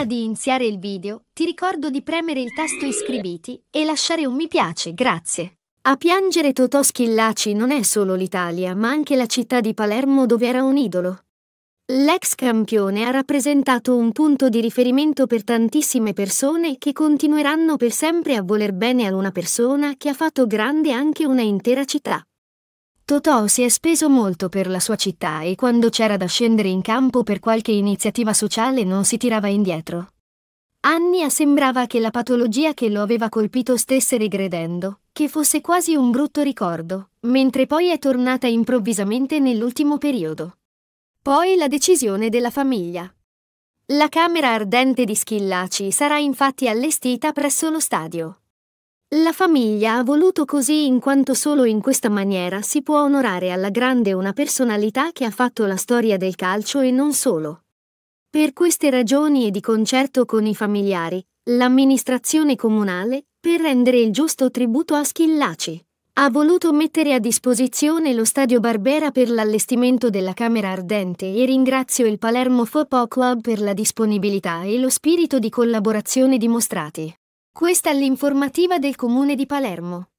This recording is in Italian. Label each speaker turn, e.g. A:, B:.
A: Prima di iniziare il video, ti ricordo di premere il tasto iscriviti e lasciare un mi piace, grazie. A piangere Totò Schillaci non è solo l'Italia, ma anche la città di Palermo dove era un idolo. L'ex campione ha rappresentato un punto di riferimento per tantissime persone che continueranno per sempre a voler bene ad una persona che ha fatto grande anche una intera città. Totò si è speso molto per la sua città e quando c'era da scendere in campo per qualche iniziativa sociale non si tirava indietro. Annia sembrava che la patologia che lo aveva colpito stesse regredendo, che fosse quasi un brutto ricordo, mentre poi è tornata improvvisamente nell'ultimo periodo. Poi la decisione della famiglia. La camera ardente di Schillaci sarà infatti allestita presso lo stadio. La famiglia ha voluto così in quanto solo in questa maniera si può onorare alla grande una personalità che ha fatto la storia del calcio e non solo. Per queste ragioni e di concerto con i familiari, l'amministrazione comunale, per rendere il giusto tributo a Schillaci, ha voluto mettere a disposizione lo Stadio Barbera per l'allestimento della Camera Ardente e ringrazio il Palermo Football Club per la disponibilità e lo spirito di collaborazione dimostrati. Questa è l'informativa del Comune di Palermo.